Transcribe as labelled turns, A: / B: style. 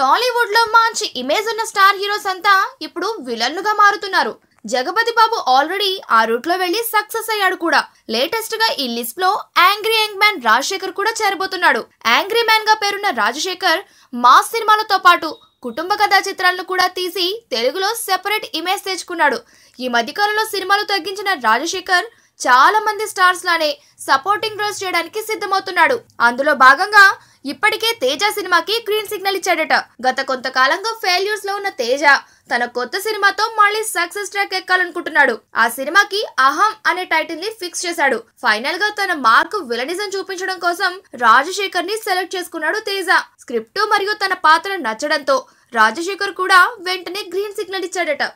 A: టాలీవుడ్లో మంచి ఇమేజ్ ఉన్న స్టార్ హీరోస్ అంతా ఇప్పుడు విలన్లుగా మారుతున్నారు జగపతి బాబు ఆల్రెడీ ఆ రూట్ లో వెళ్లి సక్సెస్ అయ్యాడు కూడా లేటెస్ట్ గా ఈ లిస్ట్ లో యాంగ్రీ యంగ్ మ్యాన్ రాజశేఖర్ కూడా చేరబోతున్నాడు యాంగ్రీ మ్యాన్ గా పేరున్న రాజశేఖర్ మాస్ సినిమాలతో పాటు కుటుంబ కథా చిత్రాలను కూడా తీసి తెలుగులో సెపరేట్ ఇమేజ్ తెచ్చుకున్నాడు ఈ మధ్యకాలంలో సినిమాలు తగ్గించిన రాజశేఖర్ చాలా మంది స్టార్స్ లానే సపోర్టింగ్ రోల్స్ చేయడానికి సిద్ధమవుతున్నాడు అందులో భాగంగా ఇప్పటికే తేజ సినిమాకి గ్రీన్ సిగ్నల్ ఇచ్చాడట గత కొంతకాలంగా ఫెయిల్యూర్స్ లో ఉన్న తేజ తన కొత్త సినిమాతో మళ్ళీ సక్సెస్ ట్రాక్ ఎక్కాలనుకుంటున్నాడు ఆ సినిమాకి అహం అనే టైటిల్ ని ఫిక్స్ చేశాడు ఫైనల్ గా తన మార్క్ విలనిజం చూపించడం కోసం రాజశేఖర్ ని సెలెక్ట్ చేసుకున్నాడు తేజ స్క్రిప్ట్ మరియు తన పాత్ర నచ్చడంతో రాజశేఖర్ కూడా వెంటనే గ్రీన్ సిగ్నల్ ఇచ్చాడట